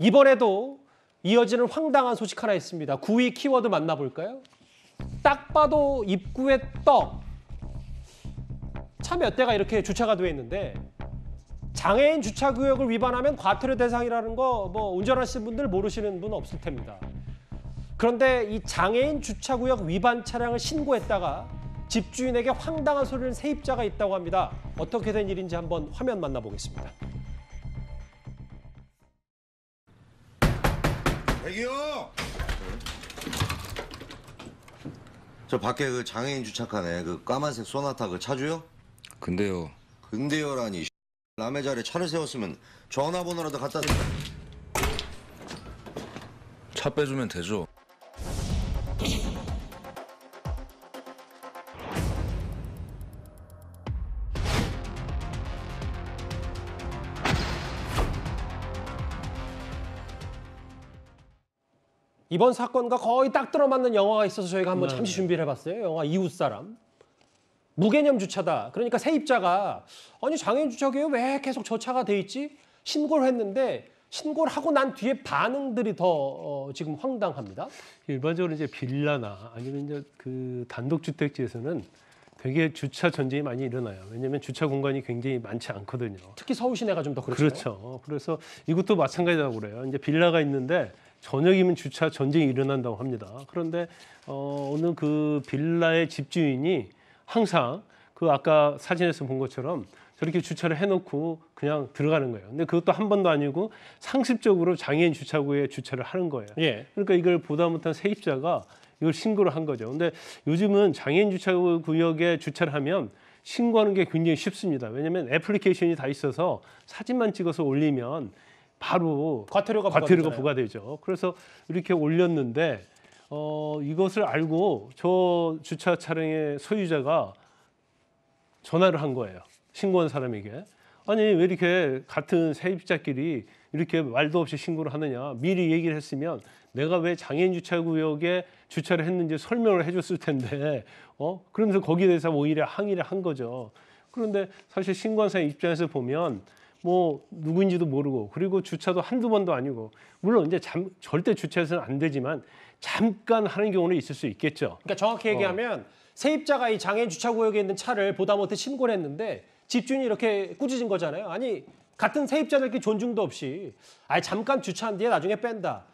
이번에도 이어지는 황당한 소식 하나 있습니다. 9위 키워드 만나볼까요? 딱 봐도 입구에 떡. 차몇 대가 이렇게 주차가 되어 있는데 장애인 주차 구역을 위반하면 과태료 대상이라는 거 뭐 운전하시는 분들 모르시는 분 없을 텐데 그런데 이 장애인 주차 구역 위반 차량을 신고했다가 집주인에게 황당한 소리를 세입자가 있다고 합니다. 어떻게 된 일인지 한번 화면 만나보겠습니다. 애기요! 저 밖에 그 장애인 주차칸에 그 까만색 소나타 그 차주요? 근데요. 근데요라니 남의 자리에 차를 세웠으면 전화번호라도 갖다 대. 차 빼주면 되죠. 이번 사건과 거의 딱 들어맞는 영화가 있어서 저희가 한번 네. 잠시 준비를 해봤어요. 영화 이웃 사람. 무개념 주차다. 그러니까 세입자가 아니 장애인 주차구에 왜 계속 저차가 돼 있지? 신고를 했는데 신고를 하고 난 뒤에 반응들이 더 어, 지금 황당합니다. 일반적으로 이제 빌라나 아니면 이제 그 단독주택지에서는 되게 주차 전쟁이 많이 일어나요. 왜냐하면 주차 공간이 굉장히 많지 않거든요. 특히 서울 시내가 좀 더 그렇죠. 그렇죠. 그래서 이것도 마찬가지라고 그래요. 이제 빌라가 있는데 저녁이면 주차 전쟁이 일어난다고 합니다. 그런데 어, 어느 그 빌라의 집주인이 항상 그 아까 사진에서 본 것처럼 저렇게 주차를 해놓고 그냥 들어가는 거예요. 근데 그것도 한 번도 아니고 상습적으로 장애인 주차구에 주차를 하는 거예요. 예. 그러니까 이걸 보다 못한 세입자가 이걸 신고를 한 거죠. 근데 요즘은 장애인 주차구 구역에 주차를 하면 신고하는 게 굉장히 쉽습니다. 왜냐하면 애플리케이션이 다 있어서 사진만 찍어서 올리면 바로 과태료가, 과태료가 부과되죠. 그래서 이렇게 올렸는데 어, 이것을 알고 저 주차 차량의 소유자가 전화를 한 거예요. 신고한 사람에게. 아니 왜 이렇게 같은 세입자끼리 이렇게 말도 없이 신고를 하느냐 미리 얘기를 했으면 내가 왜 장애인 주차 구역에 주차를 했는지 설명을 해줬을 텐데 어 그러면서 거기에 대해서 오히려 항의를 한 거죠 그런데 사실 신고한 사람 입장에서 보면 뭐 누구인지도 모르고 그리고 주차도 한두 번도 아니고 물론 이제 잠, 절대 주차해서는 안 되지만 잠깐 하는 경우는 있을 수 있겠죠. 그러니까 정확히 어. 얘기하면 어. 세입자가 이 장애인 주차 구역에 있는 차를 보다 못해 신고를 했는데 집주인이 이렇게 꾸짖은 거잖아요. 아니 같은 세입자들끼리 존중도 없이 아예 잠깐 주차한 뒤에 나중에 뺀다.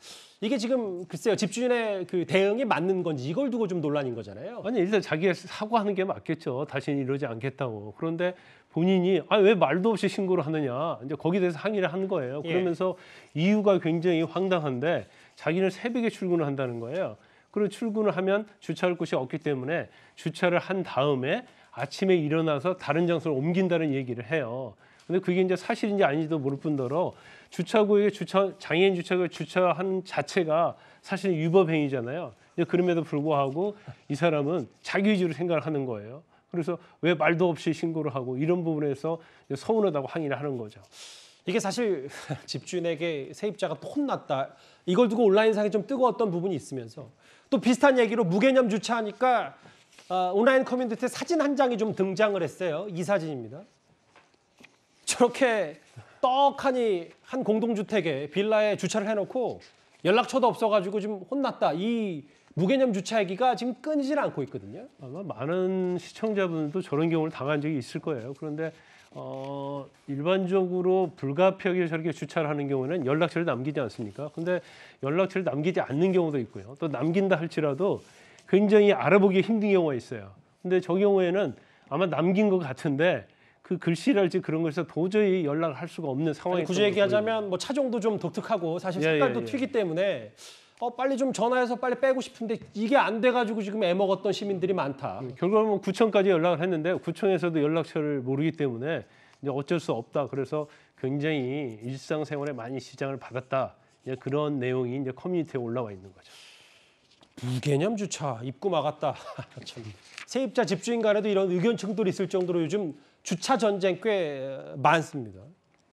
이게 지금 글쎄요 집주인의 그 대응이 맞는 건지 이걸 두고 좀 논란인 거잖아요. 아니 일단 자기가 사과하는 게 맞겠죠. 다시는 이러지 않겠다고. 그런데 본인이 아 왜 말도 없이 신고를 하느냐 이제 거기에 대해서 항의를 한 거예요. 예. 그러면서 예. 이유가 굉장히 황당한데 자기는 새벽에 출근을 한다는 거예요. 그리고 출근을 하면 주차할 곳이 없기 때문에 주차를 한 다음에 아침에 일어나서 다른 장소로 옮긴다는 얘기를 해요. 근데 그게 이제 사실인지 아닌지도 모를 뿐더러 주차구역에 주차 장애인 주차구에 주차한 자체가 사실 유법 행위잖아요. 그런데 그럼에도 불구하고 이 사람은 자기 위주로 생각을 하는 거예요. 그래서 왜 말도 없이 신고를 하고 이런 부분에서 서운하다고 항의를 하는 거죠. 이게 사실 집주인에게 세입자가 또 혼났다. 이걸 두고 온라인상에 좀 뜨거웠던 부분이 있으면서 또 비슷한 얘기로 무개념 주차하니까 아, 온라인 커뮤니티에 사진 한 장이 좀 등장을 했어요. 이 사진입니다. 저렇게 떡하니 한 공동주택에 빌라에 주차를 해놓고 연락처도 없어가지고 좀 혼났다. 이 무개념 주차하기가 지금 끊이질 않고 있거든요. 아마 많은 시청자분들도 저런 경우를 당한 적이 있을 거예요. 그런데 어, 일반적으로 불가피하게 저렇게 주차를 하는 경우는 연락처를 남기지 않습니까? 근데 연락처를 남기지 않는 경우도 있고요. 또 남긴다 할지라도 굉장히 알아보기 힘든 경우가 있어요. 근데 저 경우에는 아마 남긴 것 같은데 그 글씨랄지 그런 것에서 도저히 연락을 할 수가 없는 상황이 굳이 얘기하자면 뭐 차종도 좀 독특하고 사실 예, 색깔도 예, 예, 예. 튀기 때문에 어, 빨리 좀 전화해서 빨리 빼고 싶은데 이게 안 돼가지고 지금 애먹었던 시민들이 많다. 음, 결국은 구청까지 연락을 했는데 구청에서도 연락처를 모르기 때문에 이제 어쩔 수 없다. 그래서 굉장히 일상생활에 많이 시장을 받았다. 이제 그런 내용이 이제 커뮤니티에 올라와 있는 거죠. 무개념 주차 입구 막았다. 참. 세입자 집주인 간에도 이런 의견 충돌이 있을 정도로 요즘 주차 전쟁 꽤 많습니다.